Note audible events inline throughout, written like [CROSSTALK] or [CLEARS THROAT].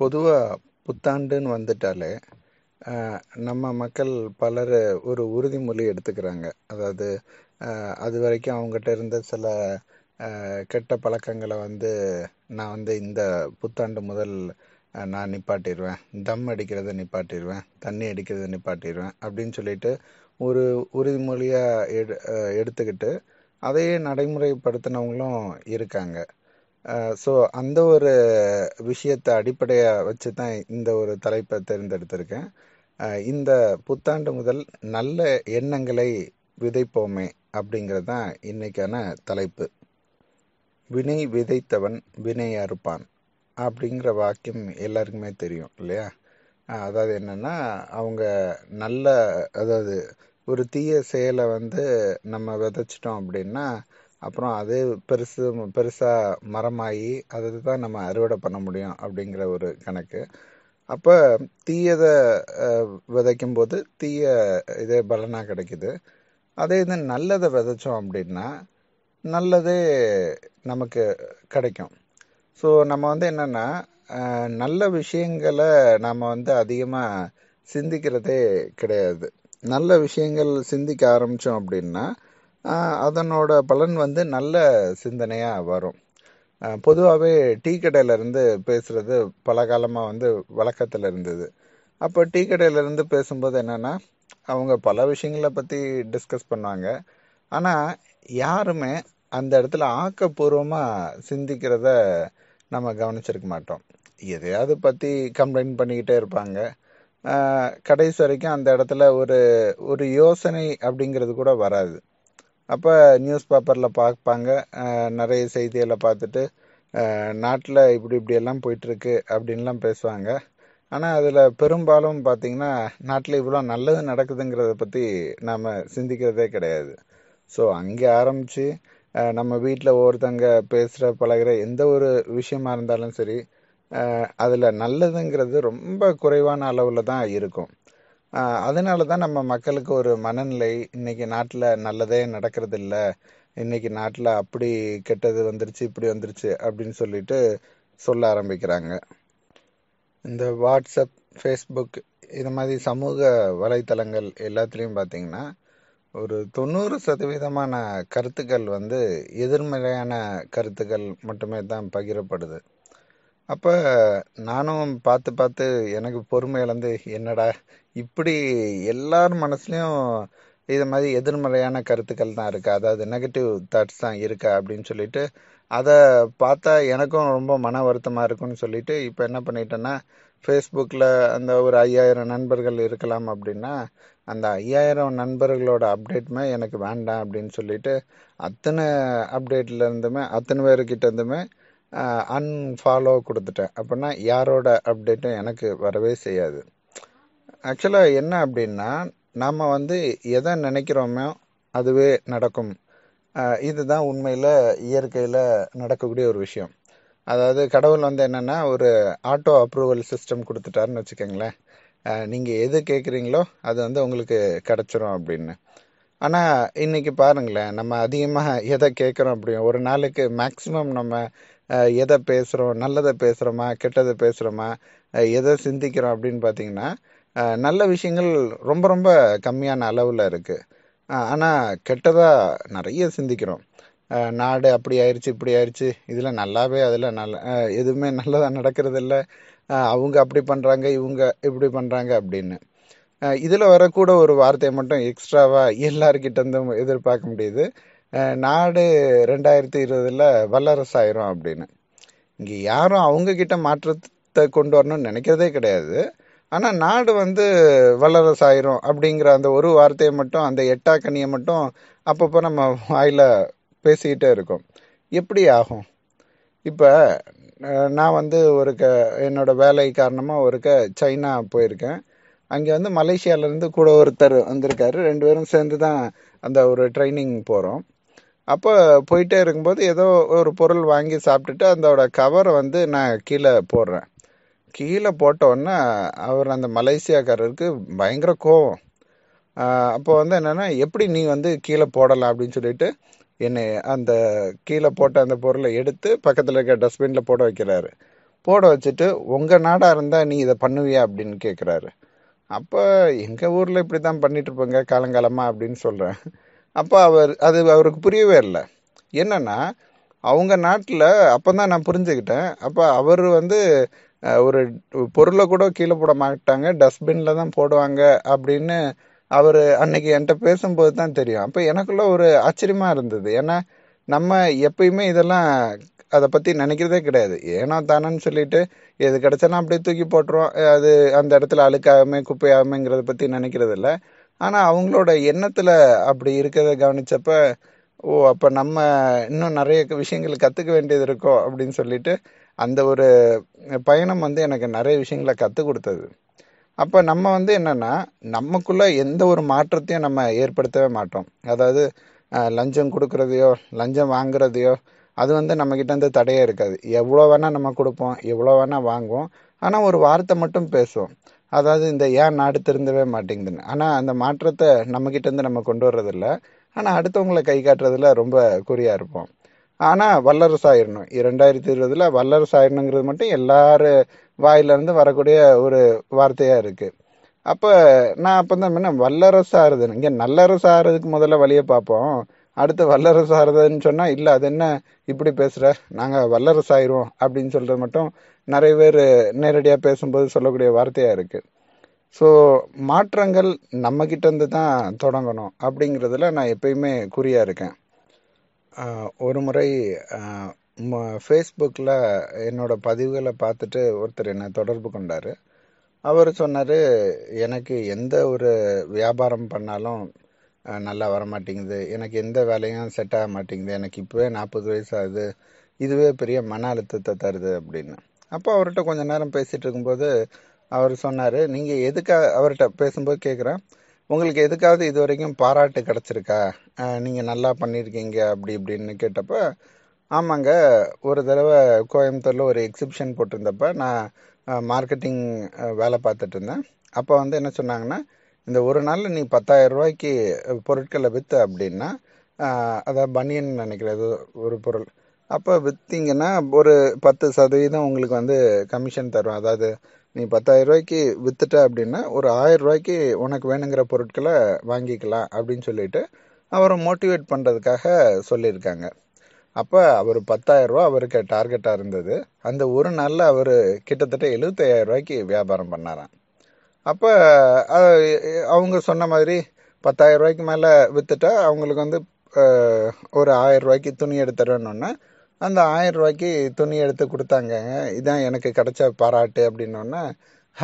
பொதுவாக புத்தாண்டுன்னு வந்துட்டாலே நம்ம மக்கள் பலர் ஒரு உறுதிமொழி எடுத்துக்கிறாங்க அதாவது அது வரைக்கும் அவங்ககிட்ட இருந்த சில கெட்ட பழக்கங்களை வந்து நான் வந்து இந்த புத்தாண்டு முதல் நான் நிப்பாட்டிடுவேன் தம் அடிக்கிறத நிப்பாட்டிடுவேன் தண்ணி அடிக்கிறத நிப்பாட்டிடுவேன் அப்படின்னு சொல்லிட்டு ஒரு உறுதிமொழியாக எடு எடுத்துக்கிட்டு அதையே நடைமுறைப்படுத்தினவங்களும் இருக்காங்க ஸோ அந்த ஒரு விஷயத்தை அடிப்படையாக வச்சு தான் இந்த ஒரு தலைப்பை தேர்ந்தெடுத்திருக்கேன் இந்த புத்தாண்டு முதல் நல்ல எண்ணங்களை விதைப்போமே அப்படிங்கிறது தான் இன்னைக்கான தலைப்பு வினை விதைத்தவன் வினை அறுப்பான் அப்படிங்கிற வாக்கியம் எல்லாருக்குமே தெரியும் இல்லையா அதாவது என்னென்னா அவங்க நல்ல அதாவது ஒரு தீய செயலை வந்து நம்ம விதைச்சிட்டோம் அப்படின்னா அப்புறம் அது பெருசு பெருசாக மரமாகி அதை தான் நம்ம அறுவடை பண்ண முடியும் அப்படிங்கிற ஒரு கணக்கு அப்போ தீயதை விதைக்கும் போது தீய இதே பலனாக கிடைக்குது அதே இது நல்லதை விதைச்சோம் அப்படின்னா நல்லதே நமக்கு கிடைக்கும் ஸோ நம்ம வந்து என்னென்னா நல்ல விஷயங்களை நாம் வந்து அதிகமாக சிந்திக்கிறதே கிடையாது நல்ல விஷயங்கள் சிந்திக்க ஆரம்பித்தோம் அப்படின்னா அதனோட பலன் வந்து நல்ல சிந்தனையாக வரும் பொதுவாகவே டீ கடையிலேருந்து பேசுகிறது பல காலமாக வந்து வழக்கத்தில் இருந்தது அப்போ டீ கடையிலேருந்து பேசும்போது என்னென்னா அவங்க பல விஷயங்களை பற்றி டிஸ்கஸ் பண்ணுவாங்க ஆனால் யாருமே அந்த இடத்துல ஆக்கப்பூர்வமாக சிந்திக்கிறத நம்ம கவனிச்சிருக்க மாட்டோம் எதையாவது பற்றி கம்ப்ளைண்ட் பண்ணிக்கிட்டே இருப்பாங்க கடைசி வரைக்கும் அந்த இடத்துல ஒரு ஒரு யோசனை அப்படிங்கிறது கூட வராது அப்போ நியூஸ் பேப்பரில் பார்ப்பாங்க நிறைய செய்திகளை பார்த்துட்டு நாட்டில் இப்படி இப்படியெல்லாம் போயிட்டுருக்கு அப்படின்லாம் பேசுவாங்க ஆனால் அதில் பெரும்பாலும் பார்த்திங்கன்னா நாட்டில் இவ்வளோ நல்லது நடக்குதுங்கிறத பற்றி நாம் சிந்திக்கிறதே கிடையாது ஸோ அங்கே ஆரம்பித்து நம்ம வீட்டில் ஒவ்வொருத்தங்க பேசுகிற பழகிற எந்த ஒரு விஷயமா இருந்தாலும் சரி அதில் நல்லதுங்கிறது ரொம்ப குறைவான அளவில் தான் இருக்கும் அதனால தான் நம்ம மக்களுக்கு ஒரு மனநிலை இன்னைக்கு நாட்டில் நல்லதே நடக்கிறதில்ல இன்னைக்கு நாட்டில் அப்படி கெட்டது வந்துருச்சு இப்படி வந்துருச்சு அப்படின்னு சொல்லிட்டு சொல்ல ஆரம்பிக்கிறாங்க இந்த வாட்ஸ்அப் ஃபேஸ்புக் இது மாதிரி சமூக வலைத்தளங்கள் எல்லாத்துலேயும் பார்த்தீங்கன்னா ஒரு தொண்ணூறு சதவீதமான கருத்துக்கள் வந்து எதிர்மறையான கருத்துக்கள் மட்டுமே தான் பகிரப்படுது அப்போ நானும் பார்த்து பார்த்து எனக்கு பொறுமையிலேருந்து என்னடா இப்படி எல்லார் மனசுலையும் இது மாதிரி எதிர்மறையான கருத்துக்கள் தான் இருக்குது அதாவது நெகட்டிவ் தாட்ஸ் தான் இருக்கா அப்படின்னு சொல்லிட்டு அதை பார்த்தா எனக்கும் ரொம்ப மன வருத்தமாக இருக்கும்னு சொல்லிட்டு இப்போ என்ன பண்ணிட்டேன்னா ஃபேஸ்புக்கில் அந்த ஒரு ஐயாயிரம் நண்பர்கள் இருக்கலாம் அப்படின்னா அந்த ஐயாயிரம் நண்பர்களோட அப்டேட்டுமே எனக்கு வேண்டாம் அப்படின்னு சொல்லிட்டு அத்தனை அப்டேட்லேருந்துமே அத்தனை பேருக்கிட்டேருந்துமே அன்ஃபாலோ கொடுத்துட்டேன் அப்படின்னா யாரோட அப்டேட்டும் எனக்கு வரவே செய்யாது ஆக்சுவலாக என்ன அப்படின்னா நம்ம வந்து எதை நினைக்கிறோமோ அதுவே நடக்கும் இதுதான் உண்மையில் இயற்கையில் நடக்கக்கூடிய ஒரு விஷயம் அதாவது கடவுள் வந்து என்னென்னா ஒரு ஆட்டோ அப்ரூவல் சிஸ்டம் கொடுத்துட்டாருன்னு வச்சுக்கோங்களேன் நீங்கள் எது கேட்குறீங்களோ அது வந்து உங்களுக்கு கிடச்சிரும் அப்படின்னு ஆனால் இன்றைக்கி பாருங்களேன் நம்ம அதிகமாக எதை கேட்குறோம் அப்படியும் ஒரு நாளுக்கு மேக்ஸிமம் நம்ம எதை பேசுகிறோம் நல்லதை பேசுகிறோமா கெட்டதை பேசுகிறோமா எதை சிந்திக்கிறோம் அப்படின்னு பார்த்தீங்கன்னா நல்ல விஷயங்கள் ரொம்ப ரொம்ப கம்மியான அளவில் இருக்குது ஆனால் கெட்டதாக நிறைய சிந்திக்கிறோம் நாடு அப்படி ஆயிடுச்சு இப்படி ஆயிடுச்சு இதில் நல்லாவே அதில் நல்ல எதுவுமே [LAUGHS] நல்லதாக நடக்கிறதில்ல அவங்க அப்படி பண்ணுறாங்க இவங்க இப்படி பண்ணுறாங்க அப்படின்னு இதில் வரக்கூட ஒரு வார்த்தையை மட்டும் எக்ஸ்ட்ராவாக எல்லாருக்கிட்டேருந்தும் எதிர்பார்க்க முடியுது நாடு ரெண்டாயிரத்தி இருபதில் வல்லரசாயிரும் அப்படின்னு இங்கே யாரும் அவங்கக்கிட்ட மாற்றத்தை கொண்டு வரணும்னு நினைக்கிறதே கிடையாது ஆனால் நாடு வந்து வல்லரசு அப்படிங்கிற அந்த ஒரு வார்த்தையை மட்டும் அந்த எட்டா மட்டும் அப்பப்போ நம்ம வாயில் பேசிக்கிட்டே இருக்கோம் எப்படி ஆகும் இப்போ நான் வந்து ஒரு க என்னோடய வேலை காரணமாக ஒருக்க சைனா போயிருக்கேன் அங்கே வந்து மலேசியாவிலேருந்து கூட ஒருத்தர் வந்திருக்காரு ரெண்டு பேரும் சேர்ந்து தான் அந்த ஒரு ட்ரைனிங் போகிறோம் அப்போ போயிட்டே இருக்கும்போது ஏதோ ஒரு பொருள் வாங்கி சாப்பிட்டுட்டு அதோட கவரை வந்து நான் கீழே போடுறேன் கீழே போட்டோன்னே அவர் அந்த மலேசியாக்காரருக்கு பயங்கர கோவம் அப்போ வந்து என்னென்னா எப்படி நீ வந்து கீழே போடலாம் அப்படின்னு சொல்லிட்டு என்னை அந்த கீழே போட்ட அந்த பொருளை எடுத்து பக்கத்தில் இருக்க டஸ்ட்பினில் போட வைக்கிறாரு போட வச்சுட்டு உங்கள் நாடாக இருந்தால் நீ இதை பண்ணுவியா அப்படின்னு கேட்குறாரு அப்போ எங்கள் ஊரில் இப்படி தான் பண்ணிகிட்ருப்போங்க காலங்காலமாக அப்படின்னு சொல்கிறேன் அப்போ அவர் அது அவருக்கு புரியவே இல்லை என்னென்னா அவங்க நாட்டில் அப்போ தான் நான் புரிஞ்சுக்கிட்டேன் அப்போ அவர் வந்து ஒரு பொருளை கூட கீழே போட மாட்டாங்க டஸ்ட்பின்ல தான் போடுவாங்க அப்படின்னு அவர் அன்னைக்கு என்கிட்ட பேசும்போது தான் தெரியும் அப்போ எனக்குள்ள ஒரு ஆச்சரியமாக இருந்தது ஏன்னா நம்ம எப்பயுமே இதெல்லாம் அதை பற்றி நினைக்கிறதே கிடையாது ஏனோ தானேன்னு சொல்லிட்டு எது கிடச்சாலும் அப்படியே தூக்கி போட்டுருவோம் அது அந்த இடத்துல அழுக்காகமே குப்பையாகமேங்கிறத பற்றி நினைக்கிறது இல்லை ஆனால் அவங்களோட எண்ணத்தில் அப்படி இருக்கிறத கவனித்தப்ப ஓ அப்போ நம்ம இன்னும் நிறைய விஷயங்கள் கற்றுக்க வேண்டியது இருக்கோ அப்படின்னு சொல்லிட்டு அந்த ஒரு பயணம் வந்து எனக்கு நிறைய விஷயங்களை கற்றுக் கொடுத்தது அப்போ நம்ம வந்து என்னென்னா நமக்குள்ளே எந்த ஒரு மாற்றத்தையும் நம்ம ஏற்படுத்தவே மாட்டோம் அதாவது லஞ்சம் கொடுக்குறதையோ லஞ்சம் வாங்குறதையோ அது வந்து நம்மக்கிட்ட வந்து தடையாக இருக்காது எவ்வளோ வேணால் நம்ம கொடுப்போம் எவ்வளோ வேணால் வாங்குவோம் ஆனால் ஒரு வார்த்தை மட்டும் பேசுவோம் அதாவது இந்த ஏன் நாடு திருந்தவே மாட்டேங்குதுன்னு ஆனால் அந்த மாற்றத்தை நம்மக்கிட்டேருந்து நம்ம கொண்டு வர்றதில்ல ஆனால் அடுத்தவங்களை கை காட்டுறதுல ரொம்ப குறியாக இருப்போம் ஆனால் வல்லரசு ஆயிடணும் ரெண்டாயிரத்தி இருபதில் வல்லரசு ஆயிடணுங்கிறது மட்டும் எல்லார் வாயிலிருந்து வரக்கூடிய ஒரு வார்த்தையாக இருக்குது அப்போ நான் அப்போ தான் என்ன வல்லரசு ஆறுதுன்னு இங்கே நல்லரசு ஆறுறதுக்கு முதல்ல வழியை பார்ப்போம் அடுத்து வல்லரசு ஆறுதுன்னு சொன்னால் இல்லை அது என்ன இப்படி பேசுகிற நாங்கள் வல்லரசு ஆயிடுவோம் அப்படின்னு சொல்கிறது மட்டும் நிறைய பேர் நேரடியாக பேசும்போது சொல்லக்கூடிய வார்த்தையாக இருக்குது ஸோ மாற்றங்கள் நம்மக்கிட்டேருந்து தான் தொடங்கணும் அப்படிங்கிறதுல நான் எப்பயுமே குறியாக இருக்கேன் ஒரு முறை ஃபேஸ்புக்கில் என்னோடய பதிவுகளை பார்த்துட்டு ஒருத்தர் என்னை தொடர்பு கொண்டார் அவர் சொன்னார் எனக்கு எந்த ஒரு வியாபாரம் பண்ணாலும் நல்லா வர மாட்டேங்குது எனக்கு எந்த வேலையும் செட் ஆக மாட்டேங்குது எனக்கு இப்போவே நாற்பது வயசு ஆகுது இதுவே பெரிய மன அழுத்தத்தை தருது அப்படின்னு அப்போ அவர்கிட்ட கொஞ்ச நேரம் பேசிகிட்டு இருக்கும்போது அவர் சொன்னார் நீங்கள் எதுக்காக அவர்கிட்ட பேசும்போது கேட்குறேன் உங்களுக்கு எதுக்காவது இது வரைக்கும் பாராட்டு கிடச்சிருக்கா நீங்கள் நல்லா பண்ணியிருக்கீங்க அப்படி இப்படின்னு கேட்டப்போ ஆமாங்க ஒரு தடவை கோயம்புத்தூரில் ஒரு எக்ஸிபிஷன் போட்டிருந்தப்ப நான் மார்க்கெட்டிங் வேலை பார்த்துட்டு இருந்தேன் அப்போ வந்து என்ன சொன்னாங்கன்னா இந்த ஒரு நாளில் நீ பத்தாயிரம் ரூபாய்க்கு பொருட்களை விற்று அப்படின்னா அதாவது பனியன் நினைக்கிறது ஒரு பொருள் அப்போ விற்றீங்கன்னா ஒரு பத்து சதவீதம் உங்களுக்கு வந்து கமிஷன் தரும் அதாவது நீ பத்தாயிரம் ரூபாய்க்கு வித்துட்ட அப்படின்னா ஒரு ஆயிரம் ரூபாய்க்கு உனக்கு வேணுங்கிற பொருட்களை வாங்கிக்கலாம் அப்படின்னு சொல்லிட்டு அவரை மோட்டிவேட் பண்ணுறதுக்காக சொல்லியிருக்காங்க அப்போ அவர் பத்தாயிரம் ரூபா அவருக்கு டார்கெட்டாக இருந்தது அந்த ஒரு நாளில் அவர் கிட்டத்தட்ட எழுபத்தையாயிரம் ரூபாய்க்கு வியாபாரம் பண்ணாராம் அப்போ அவங்க சொன்ன மாதிரி பத்தாயிரம் ரூபாய்க்கு மேலே வித்துட்டா அவங்களுக்கு வந்து ஒரு ஆயிரம் ரூபாய்க்கு துணி எடுத்துடணுன்னா அந்த ஆயிரம் ரூபாய்க்கு துணி எடுத்து கொடுத்தாங்க இதான் எனக்கு கிடைச்ச பாராட்டு அப்படின்னோடனே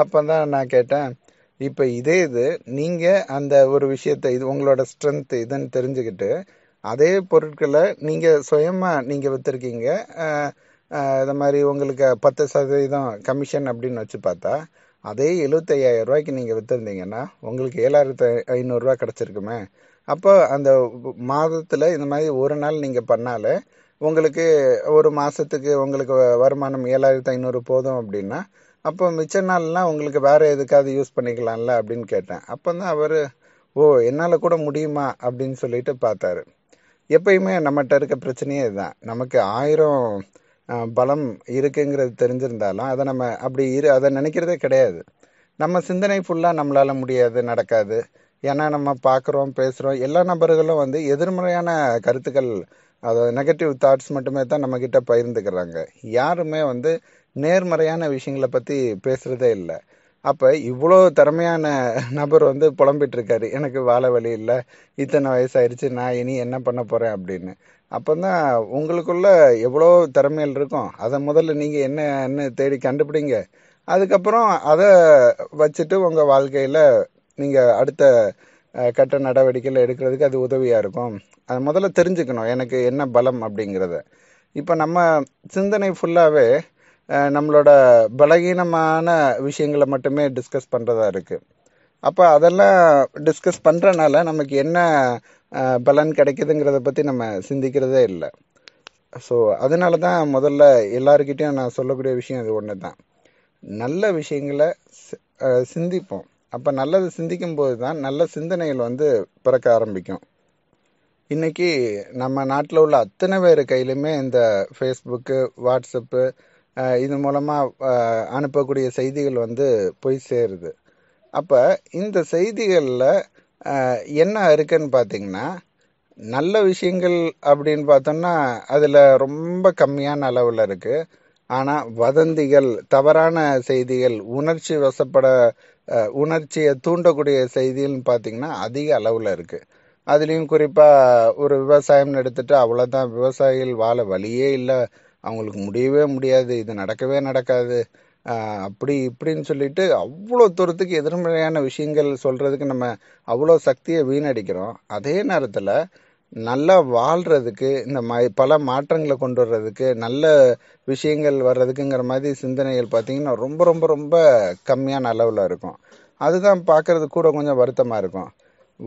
அப்போ தான் நான் கேட்டேன் இப்போ இதே இது நீங்கள் அந்த ஒரு விஷயத்தை இது உங்களோட ஸ்ட்ரென்த் இதுன்னு தெரிஞ்சுக்கிட்டு அதே பொருட்களை நீங்கள் சுயமாக நீங்கள் விற்றுருக்கீங்க இது மாதிரி உங்களுக்கு பத்து சதவீதம் கமிஷன் அப்படின்னு வச்சு பார்த்தா அதே எழுபத்தையாயிரம் ரூபாய்க்கு நீங்கள் விற்றுருந்தீங்கன்னா உங்களுக்கு ஏழாயிரத்து ஐநூறுரூவா கிடச்சிருக்குமே அப்போ அந்த மாதத்தில் இந்த மாதிரி ஒரு நாள் நீங்கள் பண்ணாலே உங்களுக்கு ஒரு மாதத்துக்கு உங்களுக்கு வருமானம் ஏழாயிரத்து ஐநூறு போதும் அப்படின்னா அப்போ மிச்ச நாள்லாம் உங்களுக்கு வேறு எதுக்காவது யூஸ் பண்ணிக்கலாம்ல அப்படின்னு கேட்டேன் அப்போ தான் அவர் ஓ என்னால் கூட முடியுமா அப்படின்னு சொல்லிட்டு பார்த்தாரு எப்பயுமே நம்மகிட்ட இருக்க பிரச்சனையே இதுதான் நமக்கு ஆயிரம் பலம் இருக்குங்கிறது தெரிஞ்சிருந்தாலும் அதை நம்ம அப்படி இரு அதை நினைக்கிறதே கிடையாது நம்ம சிந்தனை ஃபுல்லாக நம்மளால் முடியாது நடக்காது ஏன்னா நம்ம பார்க்குறோம் பேசுகிறோம் எல்லா நபர்களும் வந்து எதிர்மறையான கருத்துக்கள் அதை நெகட்டிவ் தாட்ஸ் மட்டுமே தான் நம்மக்கிட்ட பகிர்ந்துக்கிறாங்க யாருமே வந்து நேர்மறையான விஷயங்களை பற்றி பேசுகிறதே இல்லை அப்போ இவ்வளோ திறமையான நபர் வந்து புலம்பிட்டு இருக்காரு எனக்கு வாழை வழி இல்லை இத்தனை வயசாயிருச்சு நான் இனி என்ன பண்ண போகிறேன் அப்படின்னு அப்போ தான் உங்களுக்குள்ள எவ்வளோ திறமைகள் இருக்கும் அதை முதல்ல நீங்கள் என்னன்னு தேடி கண்டுபிடிங்க அதுக்கப்புறம் அதை வச்சுட்டு உங்கள் வாழ்க்கையில் நீங்கள் அடுத்த கட்ட நடவடிக்கைகள் எடுக்கிறதுக்கு அது உதவியாக இருக்கும் அது முதல்ல தெரிஞ்சுக்கணும் எனக்கு என்ன பலம் அப்படிங்கிறத இப்போ நம்ம சிந்தனை ஃபுல்லாகவே நம்மளோட பலகீனமான விஷயங்களை மட்டுமே டிஸ்கஸ் பண்ணுறதா இருக்குது அப்போ அதெல்லாம் டிஸ்கஸ் பண்ணுறனால நமக்கு என்ன பலன் கிடைக்குதுங்கிறத பற்றி நம்ம சிந்திக்கிறதே இல்லை ஸோ அதனால தான் முதல்ல எல்லாருக்கிட்டேயும் நான் சொல்லக்கூடிய விஷயம் அது ஒன்று தான் நல்ல விஷயங்களை சிந்திப்போம் அப்போ நல்லது சிந்திக்கும் போது தான் நல்ல சிந்தனைகள் வந்து பிறக்க ஆரம்பிக்கும் இன்றைக்கி நம்ம நாட்டில் உள்ள அத்தனை பேர் கையிலுமே இந்த ஃபேஸ்புக்கு வாட்ஸ்அப்பு இது மூலமாக அனுப்பக்கூடிய செய்திகள் வந்து போய் சேருது அப்போ இந்த செய்திகளில் என்ன இருக்குன்னு பார்த்தீங்கன்னா நல்ல விஷயங்கள் அப்படின்னு பார்த்தோம்னா அதில் ரொம்ப கம்மியான அளவில் இருக்குது ஆனால் வதந்திகள் தவறான செய்திகள் உணர்ச்சி வசப்பட உணர்ச்சியை தூண்டக்கூடிய செய்தின்னு பார்த்தீங்கன்னா அதிக அளவில் இருக்குது அதுலேயும் குறிப்பாக ஒரு விவசாயம்னு எடுத்துகிட்டு அவ்வளோதான் விவசாயிகள் வாழ வழியே இல்லை அவங்களுக்கு முடியவே முடியாது இது நடக்கவே நடக்காது அப்படி இப்படின்னு சொல்லிட்டு அவ்வளோ தூரத்துக்கு எதிர்மறையான விஷயங்கள் சொல்கிறதுக்கு நம்ம அவ்வளோ சக்தியை வீணடிக்கிறோம் அதே நேரத்தில் நல்லா வாழ்கிறதுக்கு இந்த மா பல மாற்றங்களை கொண்டு வர்றதுக்கு நல்ல விஷயங்கள் வர்றதுக்குங்கிற மாதிரி சிந்தனைகள் பார்த்திங்கன்னா ரொம்ப ரொம்ப ரொம்ப கம்மியான அளவில் இருக்கும் அதுதான் பார்க்குறது கூட கொஞ்சம் வருத்தமாக இருக்கும்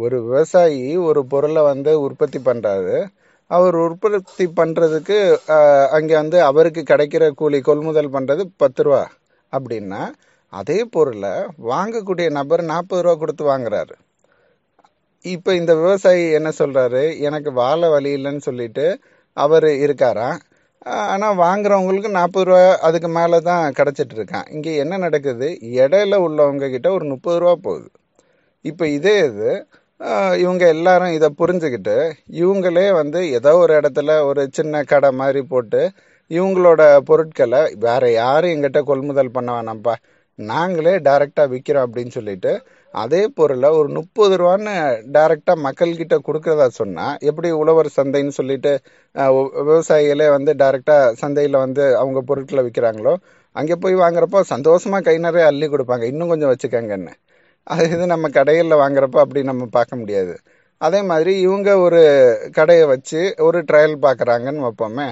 ஒரு விவசாயி ஒரு பொருளை வந்து உற்பத்தி பண்ணுறாரு அவர் உற்பத்தி பண்ணுறதுக்கு அங்கே வந்து அவருக்கு கிடைக்கிற கூலி கொள்முதல் பண்ணுறது பத்து ரூபா அப்படின்னா அதே பொருளை வாங்கக்கூடிய நபர் நாற்பது ரூபா கொடுத்து வாங்குறாரு இப்போ இந்த விவசாயி என்ன சொல்கிறாரு எனக்கு வாழ வழி இல்லைன்னு சொல்லிட்டு அவர் இருக்காராம் ஆனால் வாங்குறவங்களுக்கு நாற்பது ரூபா அதுக்கு மேலே தான் கிடச்சிட்டு இருக்கான் இங்கே என்ன நடக்குது இடையில உள்ளவங்க கிட்ட ஒரு முப்பது ரூபா போகுது இப்போ இதே இது இவங்க எல்லாரும் இதை புரிஞ்சுக்கிட்டு இவங்களே வந்து ஏதோ ஒரு இடத்துல ஒரு சின்ன கடை மாதிரி போட்டு இவங்களோட பொருட்களை வேற யாரும் எங்கிட்ட கொள்முதல் பண்ண வேணாம்ப்பா நாங்களே டைரெக்டாக விற்கிறோம் அப்படின்னு சொல்லிட்டு அதே பொருளை ஒரு முப்பது ரூபான்னு டைரெக்டாக மக்கள்கிட்ட கொடுக்குறதா சொன்னால் எப்படி உழவர் சந்தைன்னு சொல்லிட்டு விவசாயிகளே வந்து டைரெக்டாக சந்தையில் வந்து அவங்க பொருட்களை விற்கிறாங்களோ அங்கே போய் வாங்குறப்போ சந்தோஷமாக கை நிறைய அள்ளி கொடுப்பாங்க இன்னும் கொஞ்சம் வச்சுக்கோங்கன்னு அது இது நம்ம கடைகளில் வாங்குறப்போ அப்படி நம்ம பார்க்க முடியாது அதே மாதிரி இவங்க ஒரு கடையை வச்சு ஒரு ட்ரையல் பார்க்குறாங்கன்னு வைப்போமே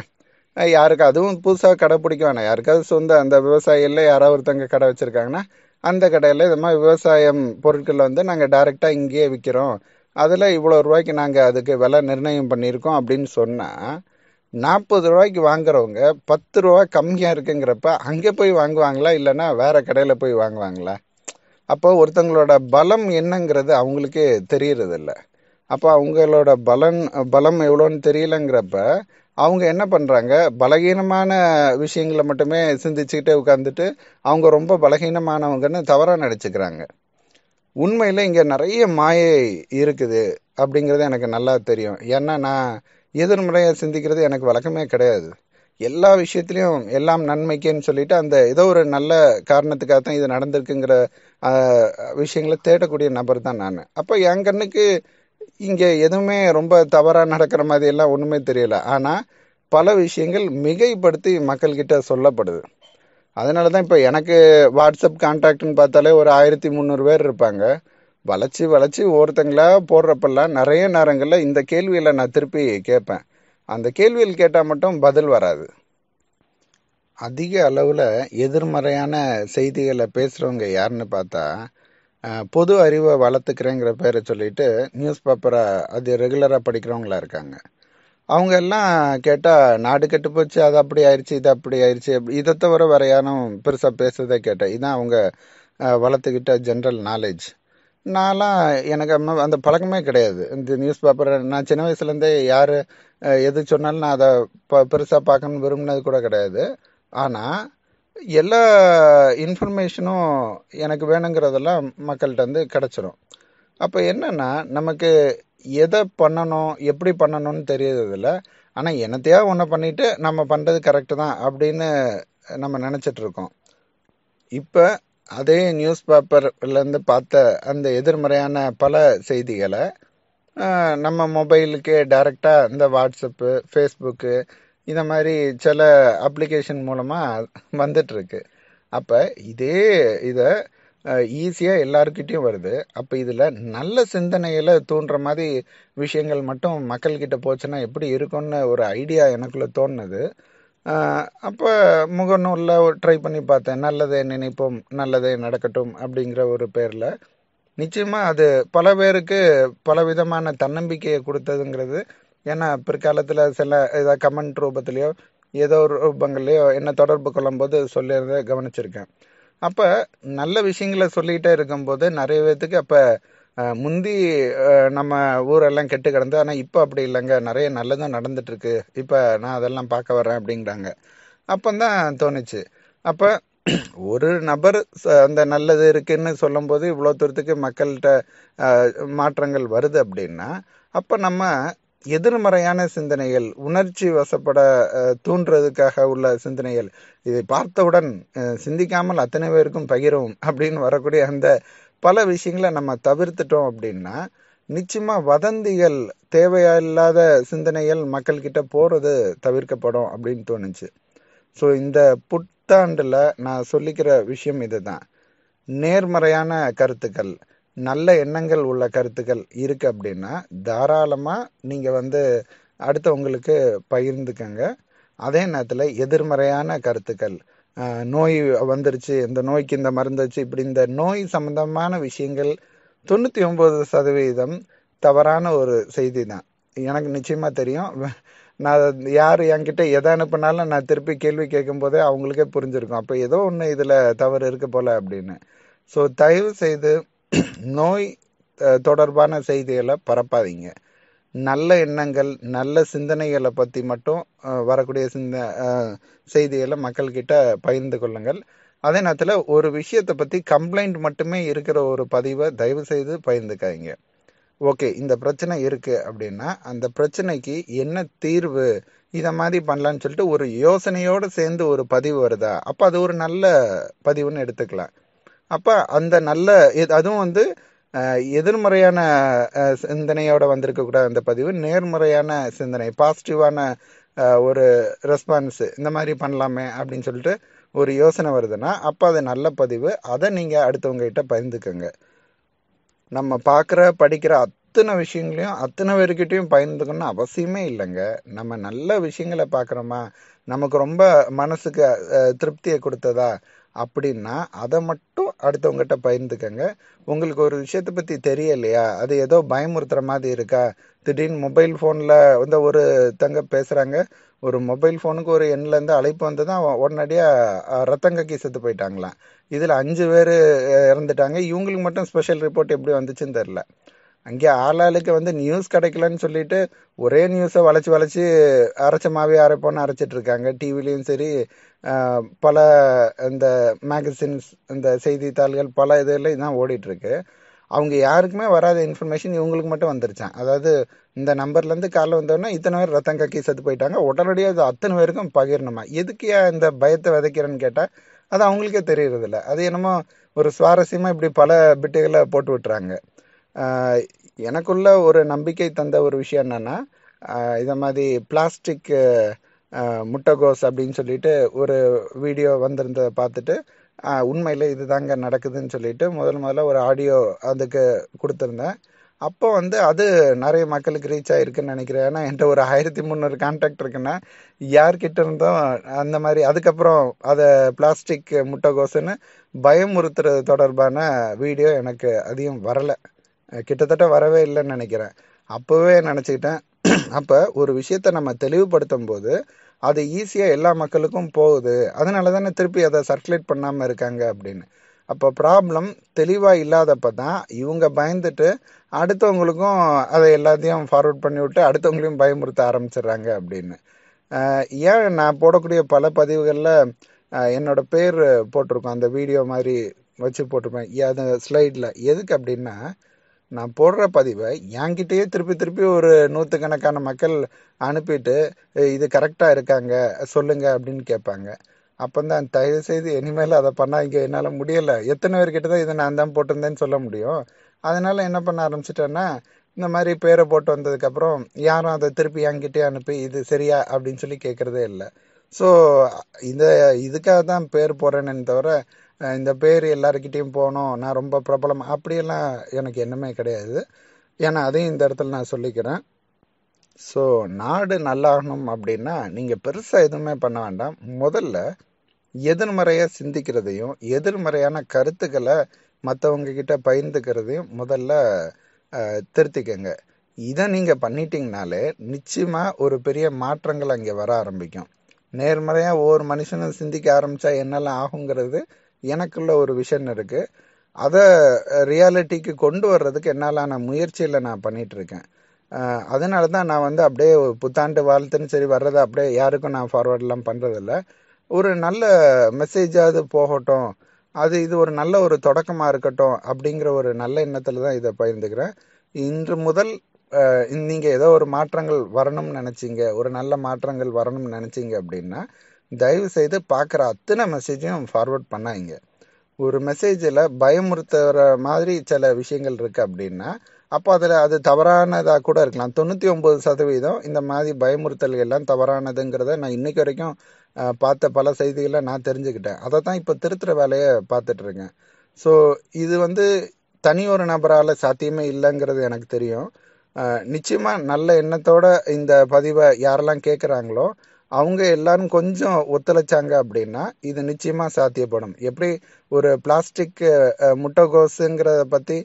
யாருக்கு அதுவும் புதுசாக கடை பிடிக்க வேணாம் யாருக்காவது சொந்த அந்த விவசாயிகளில் யாராவது ஒருத்தவங்க கடை வச்சுருக்காங்கன்னா அந்த கடையில் இது மாதிரி விவசாயம் பொருட்களை வந்து நாங்கள் டைரெக்டாக இங்கேயே விற்கிறோம் அதில் இவ்வளோ ரூபாய்க்கு நாங்கள் அதுக்கு விலை நிர்ணயம் பண்ணியிருக்கோம் அப்படின்னு சொன்னால் நாற்பது ரூபாய்க்கு வாங்குறவங்க பத்து ரூபா கம்மியாக இருக்குங்கிறப்ப அங்கே போய் வாங்குவாங்களா இல்லைன்னா வேறு கடையில் போய் வாங்குவாங்களா அப்போ ஒருத்தங்களோட பலம் என்னங்கிறது அவங்களுக்கே தெரியறதில்ல அப்போ அவங்களோட பலன் பலம் எவ்வளோன்னு தெரியலங்கிறப்ப அவங்க என்ன பண்ணுறாங்க பலகீனமான விஷயங்களை மட்டுமே சிந்திச்சுக்கிட்டே உட்காந்துட்டு அவங்க ரொம்ப பலகீனமானவங்கன்னு தவறாக நடிச்சுக்கிறாங்க உண்மையில் இங்கே நிறைய மாயை இருக்குது அப்படிங்கிறது எனக்கு நல்லா தெரியும் ஏன்னா நான் எதிர்மறையாக சிந்திக்கிறது எனக்கு வழக்கமே கிடையாது எல்லா விஷயத்துலையும் எல்லாம் நன்மைக்குன்னு சொல்லிட்டு அந்த ஏதோ ஒரு நல்ல காரணத்துக்காக தான் இது நடந்திருக்குங்கிற விஷயங்களை தேடக்கூடிய நபர் தான் நான் அப்போ என் கண்ணுக்கு இங்கே எதுவுமே ரொம்ப தவறாக நடக்கிற மாதிரி எல்லாம் ஒன்றுமே தெரியல ஆனால் பல விஷயங்கள் மிகைப்படுத்தி மக்கள்கிட்ட சொல்லப்படுது அதனால தான் இப்போ எனக்கு வாட்ஸ்அப் கான்டாக்ட்னு பார்த்தாலே ஒரு ஆயிரத்தி முந்நூறு பேர் இருப்பாங்க வளைச்சி வளைச்சி ஒருத்தங்களா போடுறப்பெல்லாம் நிறைய நேரங்களில் இந்த கேள்வியில் நான் திருப்பி கேட்பேன் அந்த கேள்வியில் கேட்டால் மட்டும் பதில் வராது அதிக அளவில் எதிர்மறையான செய்திகளை பேசுகிறவங்க யாருன்னு பார்த்தா பொது அறிவை வளர்த்துக்கிறேங்கிற பேரை சொல்லிட்டு நியூஸ் பேப்பரை அது ரெகுலராக படிக்கிறவங்களா இருக்காங்க அவங்க எல்லாம் கேட்டால் நாடு கெட்டு போச்சு அது அப்படி ஆயிடுச்சு இது அப்படி ஆயிடுச்சு இதை தவிர வேற யாரும் பெருசாக பேசுறதே கேட்டேன் இதான் அவங்க வளர்த்துக்கிட்ட ஜென்ரல் நாலேஜ் நான்லாம் எனக்கு அந்த பழக்கமே கிடையாது இந்த நியூஸ் பேப்பரை நான் சின்ன வயசுலேருந்தே யார் எது சொன்னாலும் நான் அதை ப பெருசாக பார்க்கணும்னு விரும்பினது கூட கிடையாது ஆனால் எல்லா இன்ஃபர்மேஷனும் எனக்கு வேணுங்கிறதெல்லாம் மக்கள்கிட்ட வந்து கிடச்சிரும் அப்போ என்னென்னா நமக்கு எதை பண்ணணும் எப்படி பண்ணணும்னு தெரியறதில்ல ஆனால் என்னத்தையா ஒன்று பண்ணிவிட்டு நம்ம பண்ணுறது கரெக்டு தான் அப்படின்னு நம்ம நினச்சிட்ருக்கோம் இப்போ அதே நியூஸ் பேப்பர்லேருந்து பார்த்த அந்த எதிர்மறையான பல செய்திகளை நம்ம மொபைலுக்கே டேரெக்டாக இந்த வாட்ஸ்அப்பு ஃபேஸ்புக்கு இந்த மாதிரி சில அப்ளிகேஷன் மூலமாக வந்துட்டுருக்கு அப்போ இதே இதை ஈஸியாக எல்லாருக்கிட்டேயும் வருது அப்போ இதில் நல்ல சிந்தனையில் தூண்டுற மாதிரி விஷயங்கள் மட்டும் மக்கள்கிட்ட போச்சுன்னா எப்படி இருக்கும்னு ஒரு ஐடியா எனக்குள்ளே தோணுது அப்போ முகநூலில் ட்ரை பண்ணி பார்த்தேன் நல்லதே நினைப்போம் நல்லதே நடக்கட்டும் அப்படிங்கிற ஒரு பேரில் நிச்சயமாக அது பல பேருக்கு பல விதமான தன்னம்பிக்கையை கொடுத்ததுங்கிறது ஏன்னா பிற்காலத்தில் சில ஏதாவது கமெண்ட் ரூபத்திலையோ ஏதோ ஒரு ரூபங்கள்லையோ என்னை தொடர்பு கொள்ளும்போது சொல்லியிருந்த கவனிச்சிருக்கேன் அப்போ நல்ல விஷயங்களை சொல்லிக்கிட்டே இருக்கும்போது நிறைய பேர்த்துக்கு அப்போ முந்தி நம்ம ஊரெல்லாம் கெட்டு கிடந்து ஆனால் இப்போ அப்படி இல்லைங்க நிறைய நல்லதும் நடந்துட்டுருக்கு இப்போ நான் அதெல்லாம் பார்க்க வரேன் அப்படிங்கிறாங்க அப்போ தான் தோணுச்சு அப்போ ஒரு நபர் அந்த நல்லது இருக்குன்னு சொல்லும்போது இவ்வளோ தூரத்துக்கு மக்கள்கிட்ட மாற்றங்கள் வருது அப்படின்னா அப்போ நம்ம எதிர்மறையான சிந்தனைகள் உணர்ச்சி வசப்பட தூண்டுறதுக்காக உள்ள சிந்தனைகள் இதை பார்த்தவுடன் சிந்திக்காமல் அத்தனை பேருக்கும் பகிரும் அப்படின்னு வரக்கூடிய அந்த பல விஷயங்களை நம்ம தவிர்த்துட்டோம் அப்படின்னா நிச்சயமா வதந்திகள் தேவையில்லாத சிந்தனைகள் மக்கள்கிட்ட போறது தவிர்க்கப்படும் அப்படின்னு தோணுச்சு ஸோ இந்த புத்தாண்டுல நான் சொல்லிக்கிற விஷயம் இதுதான் நேர்மறையான கருத்துக்கள் நல்ல எண்ணங்கள் உள்ள கருத்துக்கள் இருக்குது அப்படின்னா தாராளமாக நீங்கள் வந்து அடுத்தவங்களுக்கு பகிர்ந்துக்கங்க அதே நேரத்தில் எதிர்மறையான கருத்துக்கள் நோய் வந்துருச்சு இந்த நோய்க்கு இந்த மருந்து வச்சு இப்படி இந்த நோய் சம்பந்தமான விஷயங்கள் தொண்ணூற்றி ஒம்பது சதவீதம் தவறான ஒரு செய்தி தான் எனக்கு நிச்சயமாக தெரியும் நான் யார் என்கிட்ட எதை அனுப்புனாலும் நான் திருப்பி கேள்வி கேட்கும் போதே அவங்களுக்கே புரிஞ்சிருக்கும் அப்போ ஏதோ ஒன்று இதில் தவறு இருக்கு போல் அப்படின்னு ஸோ தயவு செய்து [CLEARS THROAT] நோய் தொடர்பான செய்திகளை பரப்பாதீங்க நல்ல எண்ணங்கள் நல்ல சிந்தனைகளை பற்றி மட்டும் வரக்கூடிய சிந்த செய்திகளை மக்கள்கிட்ட பகிர்ந்து கொள்ளுங்கள் அதே நேரத்தில் ஒரு விஷயத்தை பற்றி கம்ப்ளைண்ட் மட்டுமே இருக்கிற ஒரு பதிவை தயவு செய்து பகிர்ந்துக்காதீங்க ஓகே இந்த பிரச்சனை இருக்குது அப்படின்னா அந்த பிரச்சனைக்கு என்ன தீர்வு இதை மாதிரி பண்ணலான்னு சொல்லிட்டு ஒரு யோசனையோடு சேர்ந்து ஒரு பதிவு வருதா அப்போ அது ஒரு நல்ல பதிவுன்னு எடுத்துக்கலாம் அப்போ அந்த நல்ல அதுவும் வந்து எதிர்மறையான சிந்தனையோட வந்திருக்க அந்த பதிவு நேர்மறையான சிந்தனை பாசிட்டிவான ஒரு ரெஸ்பான்ஸு இந்த மாதிரி பண்ணலாமே அப்படின்னு சொல்லிட்டு ஒரு யோசனை வருதுன்னா அப்போ அது நல்ல பதிவு அதை நீங்கள் அடுத்தவங்ககிட்ட பகிர்ந்துக்கோங்க நம்ம பார்க்குற படிக்கிற அத்தனை விஷயங்களையும் அத்தனை பேருக்கிட்டையும் பயந்துக்கணும்னு அவசியமே இல்லைங்க நம்ம நல்ல விஷயங்களை பார்க்குறோமா நமக்கு ரொம்ப மனசுக்கு திருப்தியை கொடுத்ததா அப்படின்னா அதை மட்டும் அடுத்தவங்ககிட்ட பகிர்ந்துக்கங்க உங்களுக்கு ஒரு விஷயத்தை பற்றி தெரியலையா அது ஏதோ பயமுறுத்துகிற மாதிரி இருக்கா திடீர்னு மொபைல் ஃபோனில் வந்து ஒரு தங்க பேசுகிறாங்க ஒரு மொபைல் ஃபோனுக்கு ஒரு எண்ணிலேருந்து அழைப்பு வந்து தான் உடனடியாக ரத்தங்கக்கி செத்து போயிட்டாங்களாம் இதில் அஞ்சு பேர் இறந்துட்டாங்க இவங்களுக்கு மட்டும் ஸ்பெஷல் ரிப்போர்ட் எப்படி வந்துச்சுன்னு தெரில அங்கே ஆளாளுக்கு வந்து நியூஸ் கிடைக்கலன்னு சொல்லிட்டு ஒரே நியூஸை வளைச்சி வளைச்சி அரைச்ச மாவே அரைப்போன்னு அரைச்சிட்டு இருக்காங்க டிவிலையும் சரி பல இந்த மேகசின்ஸ் இந்த செய்தித்தாள்கள் பல இதெல்லாம் தான் ஓடிட்டு இருக்கு அவங்க யாருக்குமே வராத இன்ஃபர்மேஷன் இவங்களுக்கு மட்டும் வந்துருச்சான் அதாவது இந்த நம்பர்லேருந்து காலைல வந்தோடனே இத்தனை பேர் ரத்தம் கக்கி செத்து போயிட்டாங்க உடனடியாக அது அத்தனை பேருக்கும் பகிரணுமா எதுக்கு இந்த பயத்தை விதைக்கிறேன்னு கேட்டால் அது அவங்களுக்கே தெரியறதில்ல அது என்னமோ ஒரு சுவாரஸ்யமாக இப்படி பல பிட்டுகளை போட்டு விட்டுறாங்க எனக்குள்ள ஒரு நம்பிக்கை தந்த ஒரு விஷயம் என்னன்னா இதை மாதிரி பிளாஸ்டிக் முட்டைகோஸ் அப்படின்னு சொல்லிட்டு ஒரு வீடியோ வந்திருந்ததை பார்த்துட்டு உண்மையில் இது தாங்க நடக்குதுன்னு சொல்லிட்டு முதல் முதல்ல ஒரு ஆடியோ அதுக்கு கொடுத்துருந்தேன் அப்போ வந்து அது நிறைய மக்களுக்கு ரீச் ஆகிருக்குன்னு நினைக்கிறேன் ஏன்னா என்கிட்ட ஒரு ஆயிரத்தி முந்நூறு கான்டாக்ட் இருக்குன்னா யார்கிட்ட இருந்தோம் அந்த மாதிரி அதுக்கப்புறம் அதை பிளாஸ்டிக் முட்டைகோசுன்னு பயமுறுத்துறது தொடர்பான வீடியோ எனக்கு அதிகம் வரலை கிட்டத்தட்ட வரவே இல்லைன்னு நினைக்கிறேன் அப்போவே நினச்சிக்கிட்டேன் அப்போ ஒரு விஷயத்த நம்ம தெளிவுபடுத்தும் போது அது ஈஸியாக எல்லா மக்களுக்கும் போகுது அதனால தானே திருப்பி அதை சர்க்குலேட் பண்ணாமல் இருக்காங்க அப்படின்னு அப்போ ப்ராப்ளம் தெளிவாக இல்லாதப்ப தான் இவங்க பயந்துட்டு அடுத்தவங்களுக்கும் அதை எல்லாத்தையும் ஃபார்வர்ட் பண்ணி விட்டு அடுத்தவங்களையும் பயமுறுத்த ஆரம்பிச்சிடுறாங்க அப்படின்னு ஏன் நான் போடக்கூடிய பல பதிவுகளில் என்னோட பேர் போட்டிருக்கோம் அந்த வீடியோ மாதிரி வச்சு போட்டிருப்பேன் அது ஸ்லைடில் எதுக்கு அப்படின்னா நான் போடுற பதிவை என்கிட்டயே திருப்பி திருப்பி ஒரு நூற்றுக்கணக்கான மக்கள் அனுப்பிட்டு இது கரெக்டாக இருக்காங்க சொல்லுங்க அப்படின்னு கேட்பாங்க அப்போ தான் தயவு செய்து இனிமேல் அதை பண்ணால் இங்கே என்னால் முடியலை எத்தனை பேர்கிட்ட தான் இதை நான் தான் போட்டிருந்தேன்னு சொல்ல முடியும் அதனால் என்ன பண்ண ஆரம்பிச்சிட்டேன்னா இந்த மாதிரி பேரை போட்டு வந்ததுக்கப்புறம் யாரும் அதை திருப்பி என்கிட்டே அனுப்பி இது சரியா அப்படின்னு சொல்லி கேட்குறதே இல்லை ஸோ இந்த இதுக்காக தான் பேர் போடுறேன்னு தவிர இந்த பேர் எல்லாருக்கிட்டேயும் போகணும் நான் ரொம்ப பிரபலம் அப்படியெல்லாம் எனக்கு எண்ணமே கிடையாது ஏன்னா அதையும் இந்த இடத்துல நான் சொல்லிக்கிறேன் ஸோ நாடு நல்லாகணும் அப்படின்னா நீங்கள் பெருசாக எதுவுமே பண்ண வேண்டாம் முதல்ல எதிர்மறையாக சிந்திக்கிறதையும் எதிர்மறையான கருத்துக்களை மற்றவங்க கிட்ட பகிர்ந்துக்கிறதையும் முதல்ல திருத்திக்கங்க இதை நீங்கள் பண்ணிட்டீங்கனாலே நிச்சயமாக ஒரு பெரிய மாற்றங்கள் அங்கே வர ஆரம்பிக்கும் நேர்மறையாக ஒவ்வொரு மனுஷனும் சிந்திக்க ஆரம்பித்தா என்னெல்லாம் ஆகுங்கிறது எனக்குள்ள ஒரு விஷன் இருக்கு அதை ரியாலிட்டிக்கு கொண்டு வர்றதுக்கு என்னால் நான் முயற்சியில் நான் பண்ணிட்டு இருக்கேன் அதனால தான் நான் வந்து அப்படியே புத்தாண்டு வாழ்த்துன்னு சரி வர்றதை அப்படியே யாருக்கும் நான் ஃபார்வர்டெலாம் பண்ணுறதில்ல ஒரு நல்ல மெசேஜாவது போகட்டும் அது இது ஒரு நல்ல ஒரு தொடக்கமாக இருக்கட்டும் அப்படிங்கிற ஒரு நல்ல எண்ணத்தில் தான் இதை பகிர்ந்துக்கிறேன் இன்று முதல் நீங்கள் ஏதோ ஒரு மாற்றங்கள் வரணும்னு நினச்சிங்க ஒரு நல்ல மாற்றங்கள் வரணும்னு நினச்சிங்க அப்படின்னா தயவு செய்து பார்க்குற அத்தனை மெசேஜையும் ஃபார்வர்ட் பண்ணாங்க ஒரு மெசேஜில் பயமுறுத்துகிற மாதிரி சில விஷயங்கள் இருக்குது அப்படின்னா அப்போ அதில் அது தவறானதாக கூட இருக்கலாம் தொண்ணூற்றி ஒம்பது சதவீதம் இந்த மாதிரி பயமுறுத்தல்கள்லாம் தவறானதுங்கிறத நான் இன்றைக்கு வரைக்கும் பார்த்த பல செய்திகளை நான் தெரிஞ்சுக்கிட்டேன் அதை தான் இப்போ திருத்துற வேலையை பார்த்துட்ருக்கேன் ஸோ இது வந்து தனி ஒரு நபரால் சாத்தியமே இல்லைங்கிறது எனக்கு தெரியும் நிச்சயமாக நல்ல எண்ணத்தோட இந்த பதிவை யாரெல்லாம் கேட்குறாங்களோ அவங்க எல்லாரும் கொஞ்சம் ஒத்துழைச்சாங்க அப்படின்னா இது நிச்சயமா சாத்தியப்படும் எப்படி ஒரு பிளாஸ்டிக் முட்டைகோஸுங்கிறத பத்தி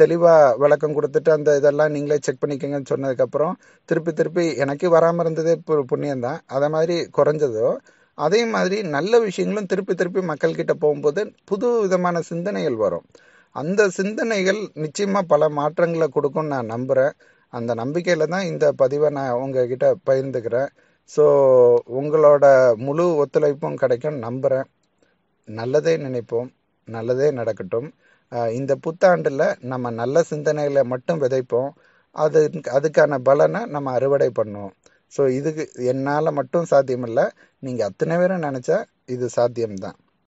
தெளிவா விளக்கம் கொடுத்துட்டு அந்த இதெல்லாம் நீங்களே செக் சொன்னதுக்கு சொன்னதுக்கப்புறம் திருப்பி திருப்பி எனக்கு வராமல் இருந்ததே புண்ணியம் தான் அதை மாதிரி குறைஞ்சதோ அதே மாதிரி நல்ல விஷயங்களும் திருப்பி திருப்பி மக்கள்கிட்ட போகும்போது புது விதமான சிந்தனைகள் வரும் அந்த சிந்தனைகள் நிச்சயமா பல மாற்றங்களை கொடுக்கும்னு நான் நம்புறேன் அந்த நம்பிக்கையில தான் இந்த பதிவை நான் உங்ககிட்ட பகிர்ந்துக்கிறேன் ஸோ உங்களோட முழு ஒத்துழைப்பும் கிடைக்கும் நம்புகிறேன் நல்லதே நினைப்போம் நல்லதே நடக்கட்டும் இந்த புத்தாண்டில் நம்ம நல்ல சிந்தனைகளை மட்டும் விதைப்போம் அது அதுக்கான பலனை நம்ம அறுவடை பண்ணுவோம் ஸோ இதுக்கு என்னால் மட்டும் சாத்தியமில்லை நீங்கள் அத்தனை பேரும் நினச்சா இது சாத்தியம்தான்